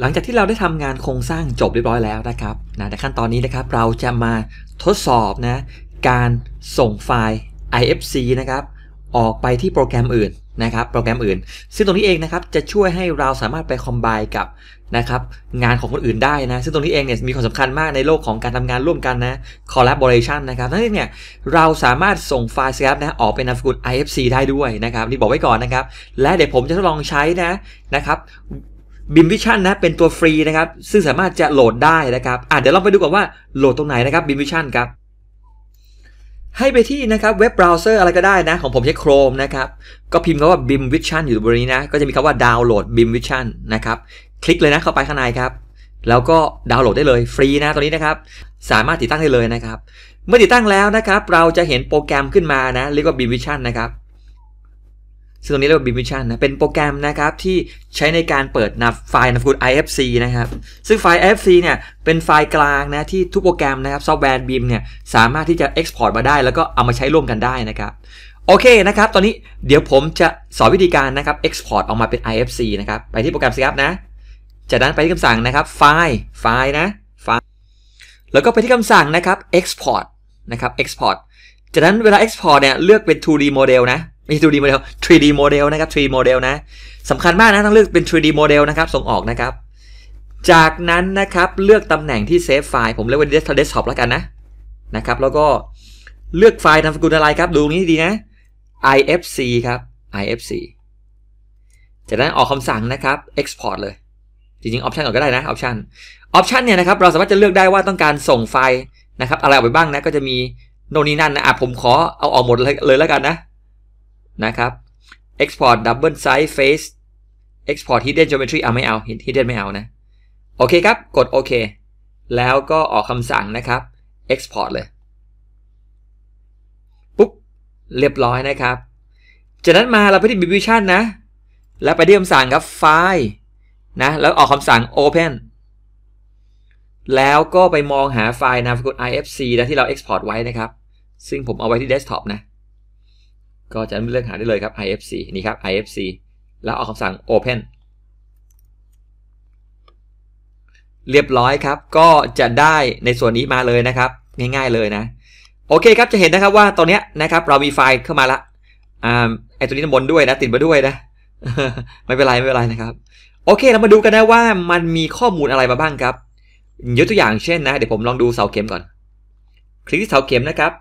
หลังจากที่เราได้ทำงานโครงสร้างจบเรียบร้อยแล้วนะครับนะในขั้นตอนนี้นะครับเราจะมาทดสอบนะการส่งไฟล์ IFC นะครับออกไปที่โปรแกรมอื่นนะครับโปรแกรมอื่น ซึ่งตรงนี้เองนะครับจะช่วยให้เราสามารถไปคอมไบกับนะครับงานของคนอื่นได้นะซึ่งตรงนี้เองเนี่ยมีความสำคัญมากในโลกของการทำงานร่วมกันนะ collaboration นะครับนั่นเนี่ยเราสามารถส่งไฟล์ Scrap นะออกเป็นนามสกุล IFC ได้ด้วยนะครับนี่บอกไว้ก่อนนะครับ และเดี๋ยวผมจะทดลองใช้นะนะครับบิมวิชั่นนะเป็นตัวฟรีนะครับ ซึ่งสามารถจะโหลดได้นะครับอ่ะเดี๋ยวเราไปดูก่อนว่าโหลดตรงไหนนะครับบิมวิชั่นครับให้ไปที่นะครับเว็บเบราว์เซอร์อะไรก็ได้นะของผมใช้ Chrome นะครับก็พิมพ์คำว่า Bim Vision อยู่บนนี้นะก็จะมีคำว่าดาวน์โหลด Bim Vision นะครับคลิกเลยนะเข้าไปข้างในครับ แล้วก็ดาวน์โหลดได้เลยฟรีนะตอนนี้นะครับ สามารถติดตั้งได้เลยนะครับ เมื่อติดตั้งแล้วนะครับ เราจะเห็นโปรแกรมขึ้นมานะเรียกว่า Bim Vision นะครับซึ่งตรงนี้เรียกว่าบิมิชันนะ เป็นโปรแกรมนะครับที่ใช้ในการเปิดนับไฟล์นามสกุล IFC นะครับ ซึ่งไฟล์ IFC เนี่ย เป็นไฟล์กลางนะที่ทุกโปรแกรมนะครับซอฟต์แวร์บิมเนี่ยสามารถที่จะเอ็กซ์พอร์ตมาได้แล้วก็เอามาใช้ร่วมกันได้นะครับ โอเคนะครับ ตอนนี้เดี๋ยวผมจะสอนวิธีการนะครับเอ็กซ์พอร์ตออกมาเป็น IFC นะครับ ไปที่โปรแกรมครับนะจากนั้นไปที่คำสั่งนะครับไฟล์ไฟล์นะไฟล์ แล้วก็ไปที่คำสั่งนะครับ Export นะครับ Export จากนั้นเวลา Export เนี่ยเลือกเป็น 2D model นะม่ 2D โมเดล 3D โมเดลนะครับ 3D โมเดลนะสำคัญมากนะ ต้องเลือกเป็น 3D โมเดลนะครับ ส่งออก นะครับ จากนั้น นะครับ เลือกตำแหน่งที่เซฟไฟล์ ผมเลือกเป็นเดสก์ท็อปแล้วกันนะ นะครับ แล้วก็เลือกไฟล์นามสกุลอะไรครับ ดูนี้ดีนะ ifc ครับ ifc จากนั้นออกคำสั่งนะครับ export เลย จริงๆ option กอก็ได้นะ option option เนี่ยนะครับ เราสามารถจะเลือกได้ว่าต้องการส่งไฟล์นะครับอะไรออกไปบ้างนะ ก็จะมีโน่นนี่นั่นนะอะผมขอเอาออกหมดเลยแล้วกันนะนะครับ export double size face export hidden geometry เอาไม่เอา hidden ไม่เอานะโอเคครับกดโอเคแล้วก็ออกคำสั่งนะครับ export เลยปุ๊บเรียบร้อยนะครับ จากนั้นมาเราไปที่ d i s i b i o n นะแล้วไปที่คำสั่งครับไฟล์นะแล้วออกคำสั่ง open แล้วก็ไปมองหาไฟล์นามสกุล ifc นะที่เรา export ไว้นะครับซึ่งผมเอาไว้ที่ desktop นะก็จะเลือกหาได้เลยครับ ifc นี่ครับ ifc แล้วออกคำสั่ง open เรียบร้อยครับ ก็จะได้ในส่วนนี้มาเลยนะครับ ง่ายๆเลยนะโอเค ครับจะเห็นนะครับว่าตอนนี้นะครับเรามีไฟล์เข้ามาละอ่าไอตัวนี้บนด้วยนะ ติดมาด้วยนะ ไม่เป็นไรไม่เป็นไรนะครับ โอเค เรามาดูกันนะว่ามันมีข้อมูลอะไรมาบ้างครับยกตัวอย่างเช่นนะเดี๋ยวผมลองดูเสาเข็มก่อน คลิกที่เสาเข็มนะครับ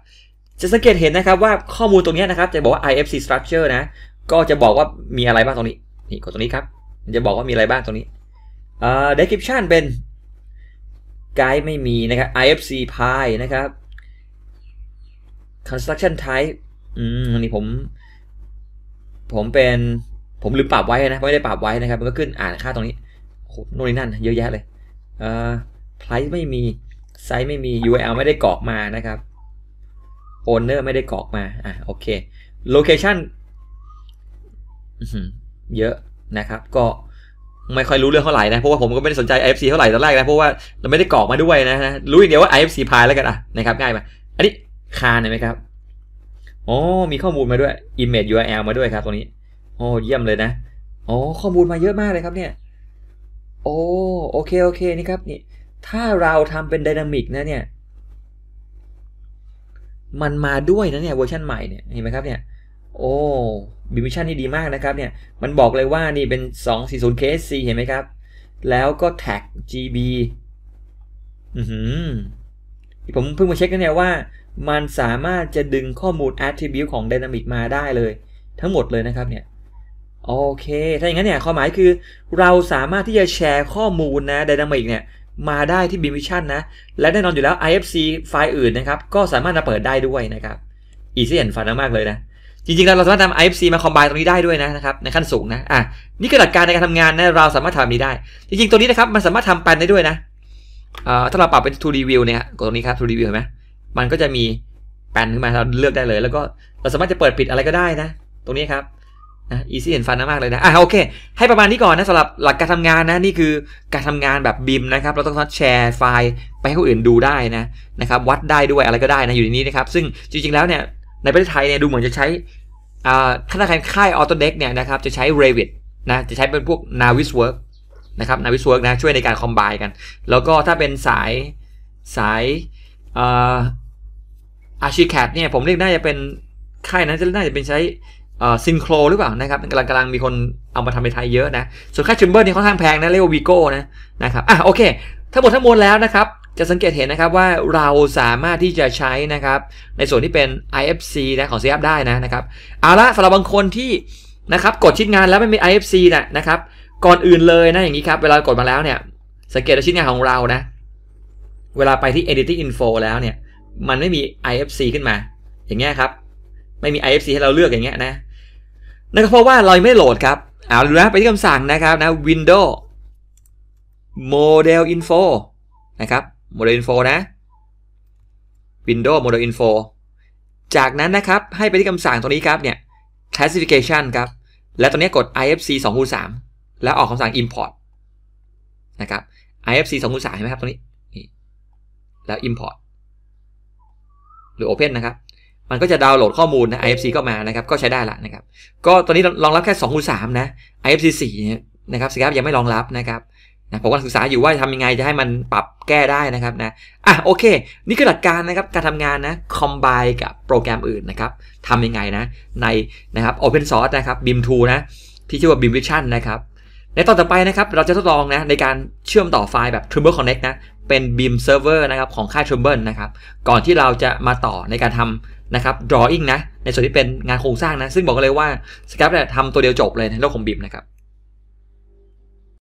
จะสังเกตเห็นนะครับว่าข้อมูลตรงนี้นะครับ จะบอกว่า IFC structure นะ ก็จะบอกว่ามีอะไรบ้างตรงนี้นี่กดตรงนี้ครับจะบอกว่ามีอะไรบ้างตรงนี้เอ่อ description เป็นไกด์ไม่มีนะครับ IFC pie นะครับ construction type อืมนี่ผมผมเป็นผมลืมปรับไว้นะไม่ได้ปรับไว้นะครับมันก็ขึ้นอ่านค่าตรงนี้โหโน่นนี่นั่น เยอะแยะเลยเอ่อ price ไม่มี Size ไม่มี URL ไม่ได้กรอกมานะครับโอนเนอร์ไม่ได้กรอกมา อ่ะโอเค โลเคชันเยอะนะครับ ก็ไม่ค่อยรู้เรื่องเท่าไหร่นะ เพราะว่าผมก็ไม่ได้สนใจ IFC เท่าไหร่ตอนแรกนะ เพราะว่าเราไม่ได้กรอกมาด้วยนะนะรู้อย่างเดียวว่า IFC พายแล้วกันอ่ะนะครับง่ายมาอันนี้คานหนไหมครับ อ๋อ มีข้อมูลมาด้วย image URL มาด้วยครับ ตรงนี้ โอ้เยี่ยมเลยนะ อ๋อข้อมูลมาเยอะมากเลยครับเนี่ยโอ้โอเคโอเคนี่ครับนี่ ถ้าเราทำเป็นดินามิกนะเนี่ยมันมาด้วยนะเนี่ยเวอร์ชันใหม่เนี่ยเห็นไหมครับเนี่ยโอ้บิมิชันนี่ดีมากนะครับเนี่ยมันบอกเลยว่านี่เป็น 240KSC เห็นไหมครับ แล้วก็แท็ก GB อือหือผมเพิ่งมาเช็คกันเนี่ยว่ามันสามารถจะดึงข้อมูล attribute ของ Dynamic มาได้เลยทั้งหมดเลยนะครับเนี่ยโอเค ถ้าอย่างนั้นเนี่ยความหมายคือเราสามารถที่จะแชร์ข้อมูลนะ Dynamic เนี่ยมาได้ที่บิมวิชั่นนะ และแน่นอนอยู่แล้ว IFC ไฟล์อื่นนะครับ ก็สามารถมาเปิดได้ด้วยนะครับ อีซี่เห็นฟันมากเลยนะ จริงๆ เราสามารถนำ IFC มาคอมไบตรงนี้ได้ด้วยนะครับในขั้นสูงนะ อ่ะ นี่คือหลักการในการทำงานนะเราสามารถทำนี้ได้ จริงๆตัวนี้นะครับมันสามารถทำแปนได้ด้วยนะ เออ่ถ้าเราปรับเป็น to review เนี่ยกดตรงนี้ครับ to review เห็นไหมมันก็จะมีแปนขึ้นมา เราเลือกได้เลย แล้วก็เราสามารถจะเปิดปิดอะไรก็ได้นะ ตรงนี้ครับนะซี่เห็นฟันมากเลยนะ อ่ะโอเค ให้ประมาณนี้ก่อนนะสำหรับหลักการทำงานนะ นี่คือการทำงานแบบบิมนะครับ เราต้องแชร์ไฟล์ไปให้คนอื่นดูได้นะนะครับวัดได้ด้วยอะไรก็ได้นะอยู่ในนี้นะครับ ซึ่งจริง ๆแล้วเนี่ย ในประเทศไทยเนี่ย ดูเหมือนจะใช้ธนาคารค่ายออโตเด็กเนี่ยนะครับจะใช้ Revit นะ จะใช้เป็นพวก n a v i s w o r k กนะครับ Naviswork นะช่วยในการคอมไบกัน แล้วก็ถ้าเป็นสายสายอาร์ชีแคดเนี่ยผมเรียกน่าจะเป็นค่ายนั้นจะน่าจะเป็นใช้ซินโครหรือเปล่านะครับกำลังกำลังมีคนเอามาทำในไทยเยอะนะ ส่วนค่าชิมเบอร์นี่ค่อนข้างแพงนะเรียกว่าวีโก้นะนะครับอ่ะโอเคทั้งหมดทั้งมวลแล้วนะครับ จะสังเกตเห็นนะครับว่าเราสามารถที่จะใช้นะครับ ในส่วนที่เป็น IFC นะของซียได้นะนะครับ เอาละสำหรับบางคนที่นะครับ กดชิ้นงานแล้วไม่มี IFC นะนะครับ ก่อนอื่นเลยนะ อย่างนี้ครับเวลากดมาแล้วเนี่ย สังเกตชิ้นงานของเรานะ เวลาไปที่ editing info แล้วเนี่ย มันไม่มี IFC ขึ้นมา อย่างเงี้ยครับไม่มี IFC ให้เราเลือกอย่างเงี้ยนะ นั่นก็เพราะว่าเราไม่โหลดครับ เอาดูนะไปที่คำสั่งนะครับนะ Windows Model Info นะครับ Model Info นะ Windows Model Info จากนั้นนะครับให้ไปที่คำสั่งตรงนี้ครับเนี่ย Classification ครับ และตรงนี้กด IFC 2คูณ3แล้วออกคำสั่ง Import นะครับ IFC 2คูณ3เห็นไหมครับตรงนี้ แล้ว Import หรือ Open นะครับมันก็จะดาวน์โหลดข้อมูลนะ IFC ก็มานะครับ ก็ใช้ได้ละนะครับ ก็ตอนนี้รองรับแค่2คูณมนะ IFC 4 นะครับสครับยังไม่รองรับนะครับนะผมกำลังศึกษาอยู่ว่าทำยังไงจะให้มันปรับแก้ได้นะครับนะ อ่ะโอเค นี่คือหลักการนะครับ การทำงานนะคอมไบกับโปรแกรมอื่นนะครับ ทำยังไงนะ ในนะครับ Open Source นะครับ BIM2 นะ ที่ชื่อว่า BIM Vision นะครับในตอนต่อไปนะครับเราจะทดลองนะในการเชื่อมต่อไฟล์แบบ Trimble Connect นะเป็น Beam Server นะครับของค่าย Trimble นะครับก่อนที่เราจะมาต่อในการทำนะครับ drawing นะในส่วนที่เป็นงานโครงสร้างนะ ซึ่งบอกกันเลยว่า Scrap ทำตัวเดียวจบเลยในโลกของ Beam นะครับ